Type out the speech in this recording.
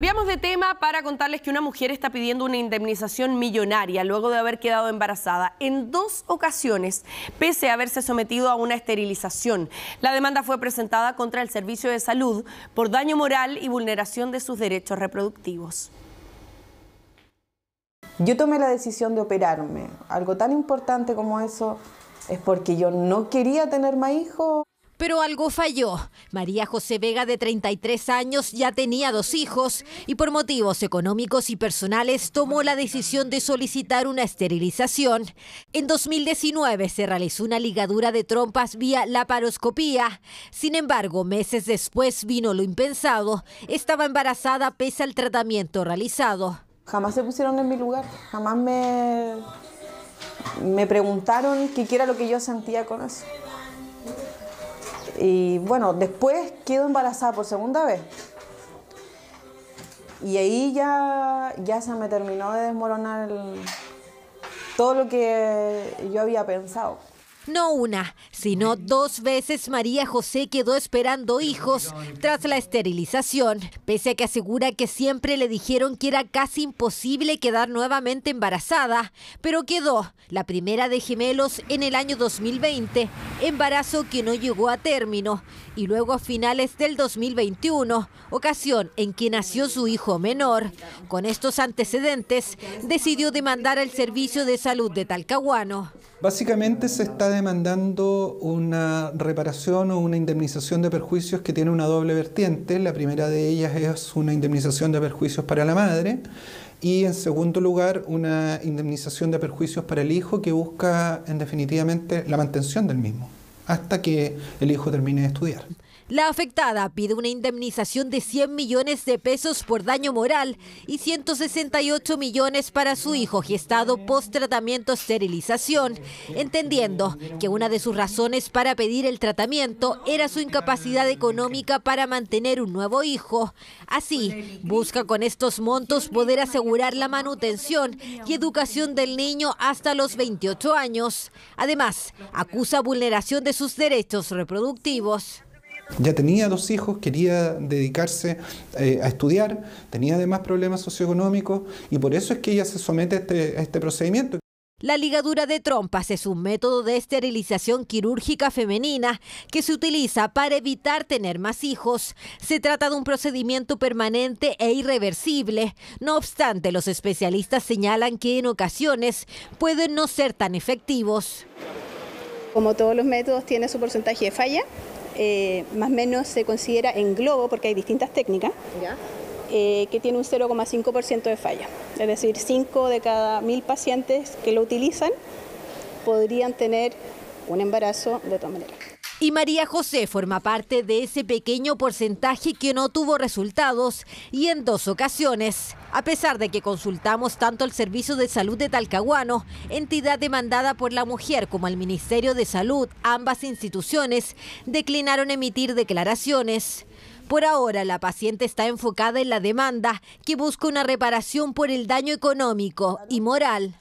Cambiamos de tema para contarles que una mujer está pidiendo una indemnización millonaria luego de haber quedado embarazada en dos ocasiones, pese a haberse sometido a una esterilización. La demanda fue presentada contra el Servicio de Salud por daño moral y vulneración de sus derechos reproductivos. Yo tomé la decisión de operarme. Algo tan importante como eso es porque yo no quería tener más hijos. Pero algo falló. María José Vega, de 33 años, ya tenía dos hijos y por motivos económicos y personales tomó la decisión de solicitar una esterilización. En 2019 se realizó una ligadura de trompas vía laparoscopía. Sin embargo, meses después vino lo impensado. Estaba embarazada pese al tratamiento realizado. Jamás se pusieron en mi lugar, jamás me, me preguntaron qué era lo que yo sentía con eso. Y bueno, después quedo embarazada por segunda vez. Y ahí ya, ya se me terminó de desmoronar todo lo que yo había pensado. No una, sino dos veces María José quedó esperando hijos tras la esterilización, pese a que asegura que siempre le dijeron que era casi imposible quedar nuevamente embarazada, pero quedó la primera de gemelos en el año 2020, embarazo que no llegó a término, y luego a finales del 2021, ocasión en que nació su hijo menor. Con estos antecedentes, decidió demandar al Servicio de Salud de Talcahuano. Básicamente se está demandando una reparación o una indemnización de perjuicios que tiene una doble vertiente. La primera de ellas es una indemnización de perjuicios para la madre y en segundo lugar una indemnización de perjuicios para el hijo que busca en definitivamente la mantención del mismo hasta que el hijo termine de estudiar. La afectada pide una indemnización de 100 millones de pesos por daño moral y 168 millones para su hijo gestado post tratamiento esterilización, entendiendo que una de sus razones para pedir el tratamiento era su incapacidad económica para mantener un nuevo hijo. Así, busca con estos montos poder asegurar la manutención y educación del niño hasta los 28 años. Además, acusa vulneración de sus derechos reproductivos. Ya tenía dos hijos, quería dedicarse eh, a estudiar, tenía además problemas socioeconómicos y por eso es que ella se somete a este, a este procedimiento. La ligadura de trompas es un método de esterilización quirúrgica femenina que se utiliza para evitar tener más hijos. Se trata de un procedimiento permanente e irreversible. No obstante, los especialistas señalan que en ocasiones pueden no ser tan efectivos. Como todos los métodos, tiene su porcentaje de falla eh, más o menos se considera en globo, porque hay distintas técnicas, eh, que tiene un 0,5% de falla. Es decir, 5 de cada 1000 pacientes que lo utilizan podrían tener un embarazo de todas manera. Y María José forma parte de ese pequeño porcentaje que no tuvo resultados y en dos ocasiones. A pesar de que consultamos tanto el Servicio de Salud de Talcahuano, entidad demandada por la mujer, como el Ministerio de Salud, ambas instituciones declinaron emitir declaraciones. Por ahora, la paciente está enfocada en la demanda que busca una reparación por el daño económico y moral